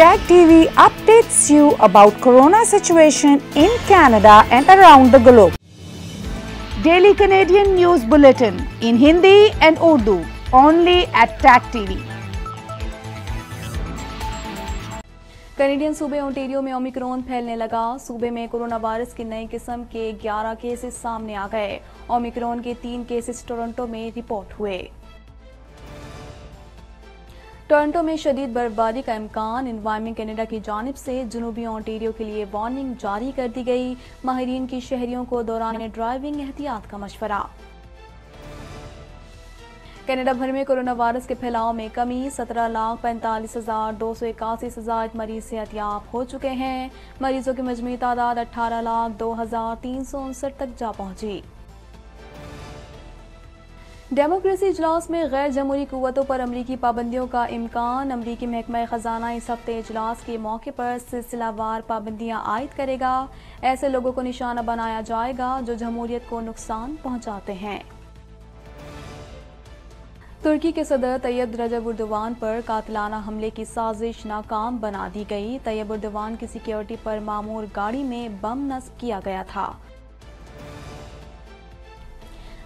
Tag TV updates you about corona situation in Canada and around the globe. Daily Canadian News Bulletin in Hindi and Urdu only at Tag TV. Canadian सूबे Ontario में Omicron फैलने लगा सूबे में corona virus के नए किस्म के 11 केसेस सामने आ गए ओमिक्रॉन के तीन केसेस टोरंटो में रिपोर्ट हुए टोरंटो में शदीद बर्फबारी का इम्कान इन्वायरमेंट कैनेडा की जानब से जनूबी ऑन्टेरियो के लिए वार्निंग जारी कर दी गई माहरीन की शहरियों को दौरान ड्राइविंग एहतियात का मशवरा कनाडा भर में कोरोना वायरस के फैलाव में कमी सत्रह लाख पैंतालीस हज़ार दो सौ इक्यासी हजार मरीज सेहतियाब हो चुके हैं मरीजों की मजमू तादाद अठारह लाख दो हज़ार तीन सौ उनसठ तक जा पहुंची डेमोक्रेसी इजलास में गैर जमहूरी क़वतों पर अमरीकी पाबंदियों का इम्कान अमरीकी महकमा ख़जाना इस हफ्ते इजलास के मौके पर सिलसिलावार पाबंदियाँ आयद करेगा ऐसे लोगों को निशाना बनाया जाएगा जो जमहूरीत को नुकसान पहुँचाते हैं तुर्की के सदर तैयब रजब उर्दवान पर कातलाना हमले की साजिश नाकाम बना दी गई तैयब उर्दवान की सिक्योरिटी पर मामूर गाड़ी में बम नस्ब किया गया था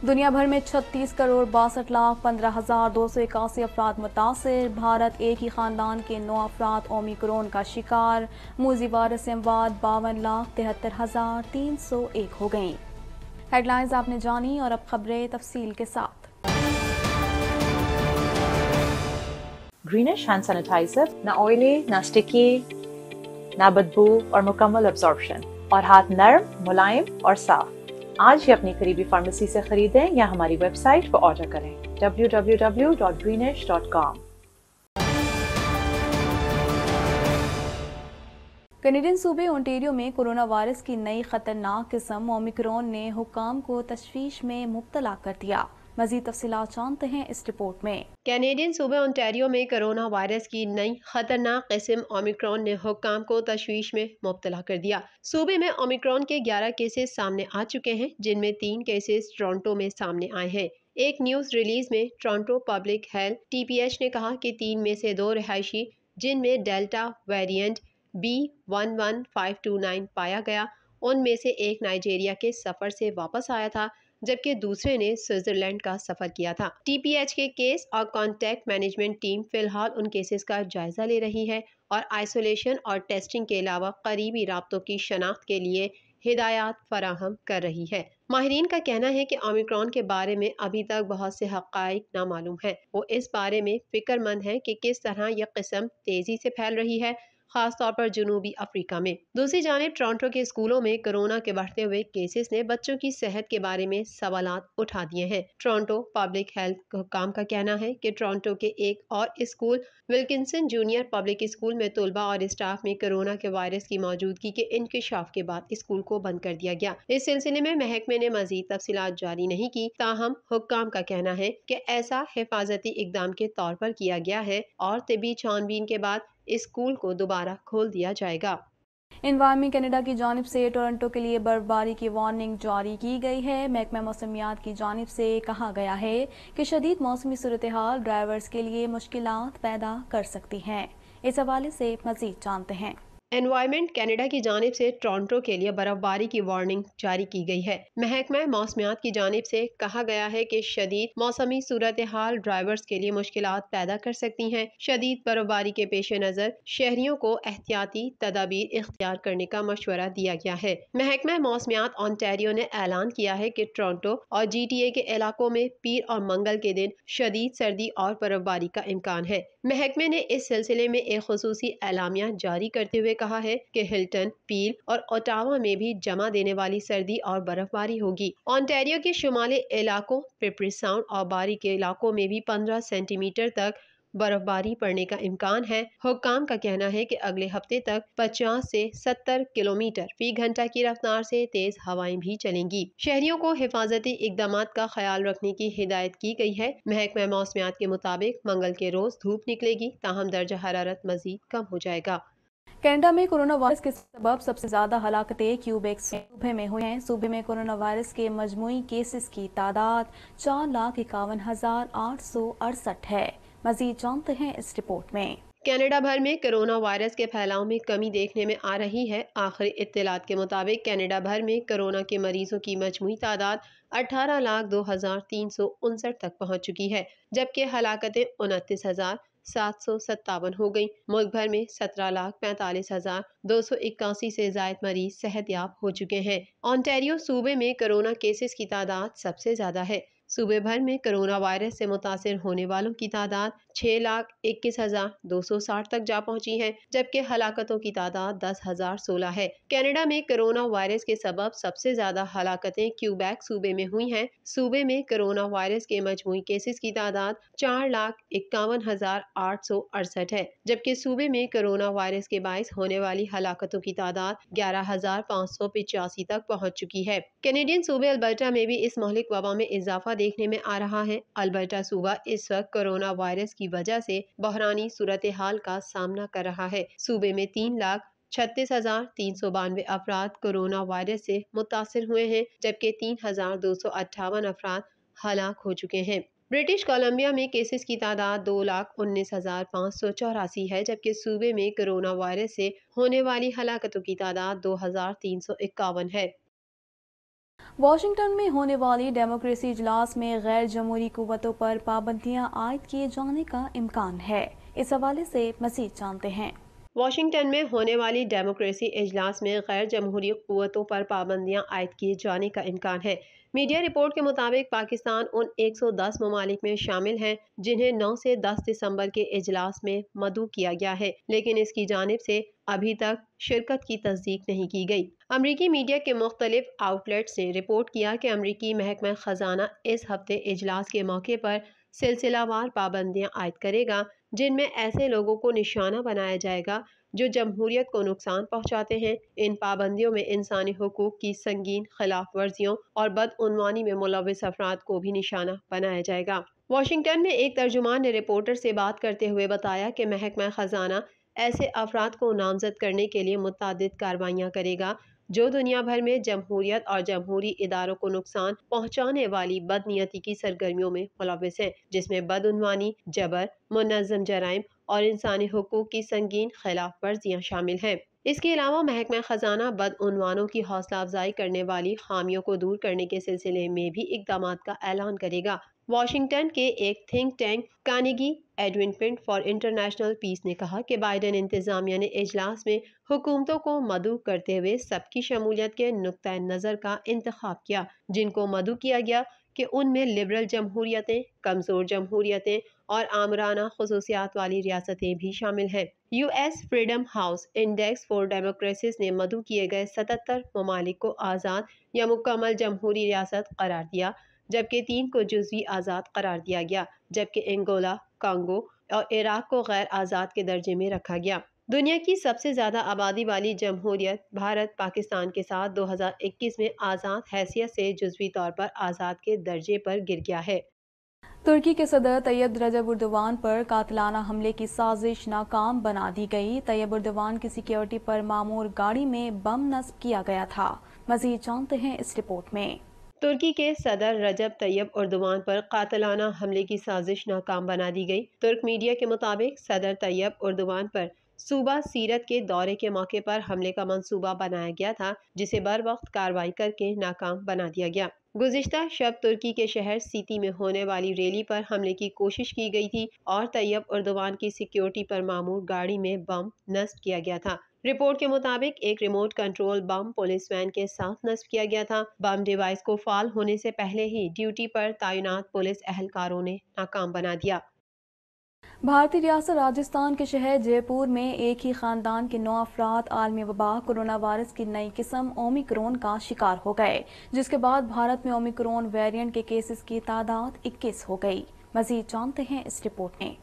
दुनिया भर में 36 करोड़ बासठ लाख पंद्रह हज़ार दो सौ इक्यासी अफराद मुतासर भारत एक ही ख़ानदान के नौ अफराद ओमिक्रोन का शिकार मूजी वायरस अमवाद बावन लाख तिहत्तर हज़ार तीन सौ एक हो गई हेडलाइंस आपने जानी और अब खबरें तफसील के साथ ग्रीनिश हैंड सैनिटाइजर ना ऑयली ना स्टिकी ना बदबू और मुकम्मल एब्जॉर्बशन और हाथ नरम मुलायम और साफ आज ही अपनी करीबी फार्मेसी से खरीदें या हमारी वेबसाइट पर ऑर्डर करें www.greenish.com कनेडियन सूबे ओंटेरियो में कोरोना वायरस की नई खतरनाक किस्म ओमिक्रॉन ने हुकाम को तशवीश में मुबतला कर दिया मजीद तफसी जानते हैं इस रिपोर्ट में कैनेडियन सूबे ओंटेरियो में कोरोना वायरस की नई खतरनाक किस्म ओमिक्रॉन ने हुक्काम को तशवीश में मुबतला कर दिया सूबे में ओमिक्रॉन के ग्यारह केसेस सामने आ चुके हैं जिनमें तीन केसेस टोरंटो में सामने आए हैं एक न्यूज रिलीज में टोरंटो पब्लिक हेल्थ एच ने कहा कि तीन में से दो रिहायशी जिनमें delta variant B one one five two nine पाया गया उनमें से एक नाइजेरिया के सफ़र से वापस आया था जबकि दूसरे ने स्विट्जरलैंड का सफर किया था टीपीएच के केस और कॉन्टैक्ट मैनेजमेंट टीम फिलहाल उन केसेस का जायजा ले रही है और आइसोलेशन और टेस्टिंग के अलावा करीबी रबतों की शनाख्त के लिए हिदायत फराहम कर रही है माहरीन का कहना है कि ओमिक्रॉन के बारे में अभी तक बहुत से हक़ नामालूम हैं। वो इस बारे में फिक्रमंद हैं कि किस तरह यह किस्म तेज़ी से फैल रही है खासतौर पर जनूबी अफ्रीका में दूसरी जानब टोरंटो के स्कूलों में कोरोना के बढ़ते हुए केसेस ने बच्चों की सेहत के बारे में सवाल उठा दिए हैं टोरंटो पब्लिक हेल्थ हुकाम का कहना है कि टोरंटो के एक और school Wilkinson junior public school में तलबा और स्टाफ में कोरोना के वायरस की मौजूदगी के इंकशाफ के बाद स्कूल को बंद कर दिया गया इस सिलसिले में महकमे ने मजीद तफसी जारी नहीं की ताहम हु का कहना है की ऐसा हिफाजती इकदाम के तौर पर किया गया है और तबी छानबीन के बाद स्कूल को दोबारा खोल दिया जाएगा इन्वायरमेंट कनाडा की जानब से टोरंटो के लिए बर्फबारी की वार्निंग जारी की गई है महकमा मौसमियात की जानब से कहा गया है कि शदीद मौसमी सूरत हाल ड्राइवर्स के लिए मुश्किल पैदा कर सकती हैं इस हवाले से मजीद जानते हैं एनवायरमेंट कनाडा की जानब से टोरंटो के लिए बर्फबारी की वार्निंग जारी की गई है महकमा मौसमियात की जानब से कहा गया है कि शदीद मौसमी सूरत हाल ड्राइवर्स के लिए मुश्किल पैदा कर सकती हैं शदीद बर्फबारी के पेश नज़र शहरियों को एहतियाती तदाबीर इख्तियार करने का मशवरा दिया गया है महकमा मौसमियात ऑनटेरियो ने ऐलान किया है कि टोरंटो और जी टी ए के इलाकों में पीर और मंगल के दिन शदीद सर्दी और बर्फबारी का इम्कान है महकमे ने इस सिलसिले में एक खसूसी एलामिया जारी करते हुए कहा है कि हिल्टन पील और ओटावा में भी जमा देने वाली सर्दी और बर्फबारी होगी ऑन्टेरियो के शुमाली इलाकों पिपरी साउंड और बारी के इलाकों में भी पंद्रह सेंटीमीटर तक बर्फबारी पड़ने का इम्कान है हुक्काम का कहना है कि अगले हफ्ते तक 50 से 70 किलोमीटर फी घंटा की रफ्तार से तेज हवाएं भी चलेंगी शहरियों को हिफाजती इकदाम का ख्याल रखने की हिदायत की गई है महकमा मौसमियात के मुताबिक मंगल के रोज धूप निकलेगी ताहम दर्जा हरारत मजीद कम हो जाएगा कनाडा में कोरोना वायरस के सबब सबसे ज़्यादा हलाकते क्यूबेक सूबे में हुए हैं सूबे में कोरोना वायरस के मजमू केसेस की तादाद चार लाख इक्यावन हज़ार आठ सौ अड़सठ है मजीद जानते हैं इस रिपोर्ट में कनाडा भर में कोरोना वायरस के फैलाव में कमी देखने में आ रही है आखिरी इतलात के मुताबिक कनाडा भर में कोरोना के मरीजों की मजमू तादाद अठारह लाख दो हज़ार तीन सौ उनसठ तक पहुंच चुकी है जबकि हलाकतें उनतीस हज़ार सात सौ सत्तावन हो गई मुल्क भर में सत्रह लाख पैंतालीस हजार दो सौ इक्यासी से जायद मरीज सेहतियाब हो चुके हैं ऑन्टेरियो सूबे में कोरोना केसेस की तादाद सबसे ज्यादा है सूबे भर में कोरोना वायरस से मुतासर होने वालों की तादाद छः लाख इक्कीस हजार दो सौ साठ तक जा पहुंची है जबकि हलाकतों की तादाद दस हजार सोलह है कनाडा में कोरोना वायरस के सबब सबसे ज्यादा हलाकतें क्यूबैक सूबे में हुई हैं सूबे में कोरोना वायरस के मजमू केसेस की तादाद चार लाख इक्यावन हजार आठ सौ अड़सठ है जबकि सूबे में कोरोना वायरस के बायस होने वाली हलाकतों की तादाद ग्यारह हजार पाँच सौ पिचासी तक पहुँच चुकी है कैनेडियन सूबे अल्बर्टा में भी इस मौलिक वबा में इजाफा इजाफा देखने में आ रहा है अल्बर्टा सूबा इस वक्त कोरोना वायरस की वजह से बहरानी सूरत हाल का सामना कर रहा है सूबे में तीन लाख छत्तीस हजार तीन सौ बानवे अफराद कोरोना वायरस से मुतासर हुए हैं जबकि तीन हजार दो सौ अट्ठावन अफराद हलाक हो चुके हैं ब्रिटिश कोलंबिया में केसेस की तादाद दो लाख उन्नीस हजार पाँच सौ चौरासी है जबकि सूबे में कोरोना वायरस से होने वाली हलाकतों की तादाद दो हजार तीन सौ इक्यावन है वाशिंगटन में होने वाली डेमोक्रेसी इजलास में गैर जमहूरी कुतों पर पाबंदियां आयद किए जाने का इम्कान है इस हवाले से मजीद जानते हैं वाशिंगटन में होने वाली डेमोक्रेसी अजलास में गैर जमहूरी क़वतों पर पाबंदियां आयद किए जाने का इम्कान है मीडिया रिपोर्ट के मुताबिक पाकिस्तान उन 110 ममालिक में शामिल हैं जिन्हें 9 से 10 दिसंबर के अजलास में मदू किया गया है लेकिन इसकी जानब से अभी तक शिरकत की तस्दीक नहीं की गई अमरीकी मीडिया के मुख्तलिफ आउटलेट्स ने रिपोर्ट किया कि अमरीकी महकमा ख़जाना इस हफ्ते इजलास के मौके पर सिलसिलावार पाबंदियां आयद करेगा जिनमें ऐसे लोगों को निशाना बनाया जाएगा जो जमहूरियत को नुकसान पहुंचाते हैं इन पाबंदियों में इंसानी हकूक़ की संगीन खिलाफ वर्जियों और बदउनवानी में मुलविस अफराद को भी निशाना बनाया जाएगा वाशिंगटन में एक तर्जुमान ने रिपोर्टर से बात करते हुए बताया कि महकमा ख़जाना ऐसे अफराद को नामजद करने के लिए मुतद कार्रवाइयाँ करेगा जो दुनिया भर में जमहूरियत और जमहूरी इदारों को नुकसान पहुँचाने वाली बदनीति की सरगर्मियों में मुलविस है जिसमें बदनवानी जबर मुनजम जराइम और इंसानी हकूक़ की संगीन खिलाफ वर्जियाँ शामिल हैं इसके अलावा महकमा ख़जाना बदनवानों की हौसला अफजाई करने वाली खामियों को दूर करने के सिलसिले में भी इकदाम का ऐलान करेगा वाशिंगटन के एक think tank Carnegie endowment for international peace ने कहा कि बाइडन इंतजामिया ने अजलास में हुकूमतों को मदु करते हुए सबकी शमूलियत के नुक़ नज़र का इंतखब किया जिनको मदु किया गया कि उनमें लिबरल जमहूरियतें कमज़ोर जमहूरियतें और आमराना खसूसियात वाली रियासतें भी शामिल हैं U S freedom house index for democracies ने मदु किए गए सतर ममालिक को आज़ाद या मुकम्मल जमहूरी रियासत करार दिया जबकि तीन को जुजवी आज़ाद करार दिया गया जबकि एंगोला कांगो और इराक को गैर आज़ाद के दर्जे में रखा गया दुनिया की सबसे ज़्यादा आबादी वाली जमहूरियत भारत पाकिस्तान के साथ 2021 में आज़ाद हैसियत से जुजवी तौर पर आज़ाद के दर्जे पर गिर गया है तुर्की के सदर तैयब रजब उर्दवान पर कातलाना हमले की साजिश नाकाम बना दी गई तैयब उर्दवान की सिक्योरिटी पर मामूर गाड़ी में बम नस्ब किया गया था मजीद जानते हैं इस रिपोर्ट में तुर्की के सदर रजब तैयब उर्दवान पर कातलाना हमले की साजिश नाकाम बना दी गई तुर्क मीडिया के मुताबिक सदर तैयब उर्दवान पर सूबा सीरत के दौरे के मौके पर हमले का मंसूबा बनाया गया था जिसे बर वक्त कार्रवाई करके नाकाम बना दिया गया गुजशत शब तुर्की के शहर सीती में होने वाली रैली पर हमले की कोशिश की गई थी और तैयब उर्दवान की सिक्योरिटी पर मामूर गाड़ी में बम नष्ट किया गया था रिपोर्ट के मुताबिक एक remote control bomb police van के साथ नस्ब किया गया था बम डिवाइस को फाल होने से पहले ही ड्यूटी पर तैनात पुलिस एहलकारों ने नाकाम बना दिया भारतीय रियासत राजस्थान के शहर जयपुर में एक ही खानदान के नौ अफराद आलमी वबा कोरोना वायरस की नई किस्म ओमिक्रोन का शिकार हो गए जिसके बाद भारत में ओमिक्रोन वेरिएंट के केसेस की तादाद 21 हो गई मजीद जानते हैं इस रिपोर्ट में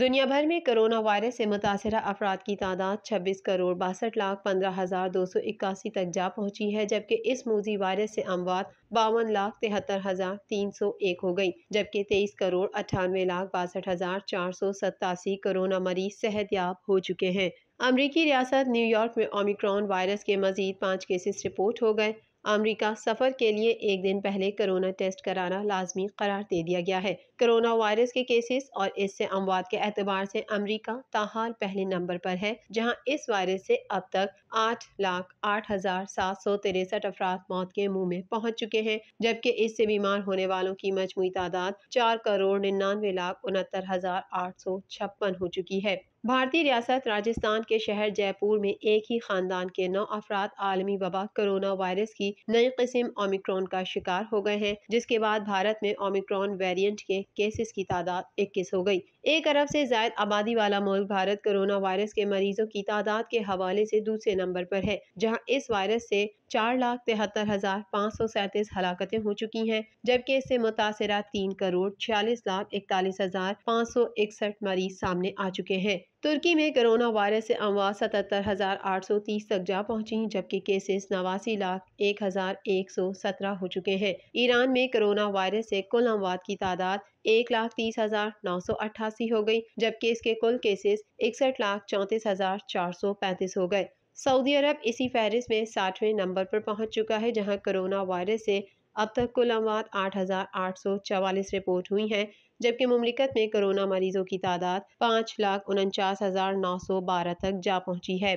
दुनिया भर में कोरोना वायरस से मुतासर अफराद की तादाद छब्बीस करोड़ बासठ लाख पंद्रह हज़ार दो सौ इक्यासी तक जा पहुंची है जबकि इस मोजी वायरस से अमवात बावन लाख तिहत्तर हज़ार तीन सौ एक हो गई जबकि तेईस करोड़ अठानवे लाख बासठ हज़ार चार सौ सतासी कोरोना मरीज सेहतयाब हो चुके हैं अमरीकी रियासत न्यूयॉर्क में ओमिक्रॉन वायरस के मजीद पाँच केसेस रिपोर्ट हो गए अमरीका सफ़र के लिए एक दिन पहले करोना टेस्ट कराना लाजमी करार दे दिया गया है कोरोना वायरस के केसेस और इससे अमवाद के एतबार से अमरीका ताहाल पहले नंबर पर है जहां इस वायरस से अब तक आठ लाख आठ हजार सात सौ तिरसठ अफराद मौत के मुंह में पहुंच चुके हैं जबकि इससे बीमार होने वालों की मजमू तादाद चार करोड़ निन्यानवे लाख उनहत्तर हजार आठ सौ छप्पन हो चुकी है भारतीय रियासत राजस्थान के शहर जयपुर में एक ही खानदान के नौ अफराद आलमी वबा कोरोना वायरस की नई किस्म ओमिक्रॉन का शिकार हो गए हैं जिसके बाद भारत में ओमिक्रॉन वेरिएंट के केसेस की तादाद इक्कीस हो गई एक अरब से जायद आबादी वाला मुल्क भारत कोरोना वायरस के मरीजों की तादाद के हवाले से दूसरे नंबर पर है जहां इस वायरस से चार लाख तिहत्तर हज़ार पाँच सौ सैंतीस हलाकतें हो चुकी हैं जबकि इससे मुतासर तीन करोड़ छियालीस लाख इकतालीस हज़ार पाँच सौ इकसठ मरीज सामने आ चुके हैं तुर्की में कोरोना वायरस से अमवात सतहत्तर हज़ार आठ सौ तीस तक जा पहुंची जबकि केसेस नवासी लाख एक हज़ार एक सौ सत्रह हो चुके हैं ईरान में कोरोना वायरस से कुल अमवात की तादाद एक लाख तीस हज़ार नौ सौ अट्ठासी हो गई जबकि इसके कुल केसेस इकसठ लाख चौंतीस हज़ार चार सौ पैंतीस हो गए सऊदी अरब इसी फहरिस्त में साठवें नंबर पर पहुंच चुका है जहां कोरोना वायरस से अब तक कुल अमवात आठ हज़ार आठ सौ चवालीस रिपोर्ट हुई हैं जबकि ममलिकत में कोरोना मरीजों की तादाद पाँच लाख उनचास हज़ार नौ सौ बारह तक जा पहुंची है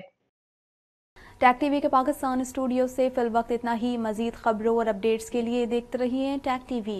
टैक टीवी के पाकिस्तान स्टूडियो से फिल वक्त इतना ही मजीद खबरों और अपडेट्स के लिए देखते रहिए टैक टीवी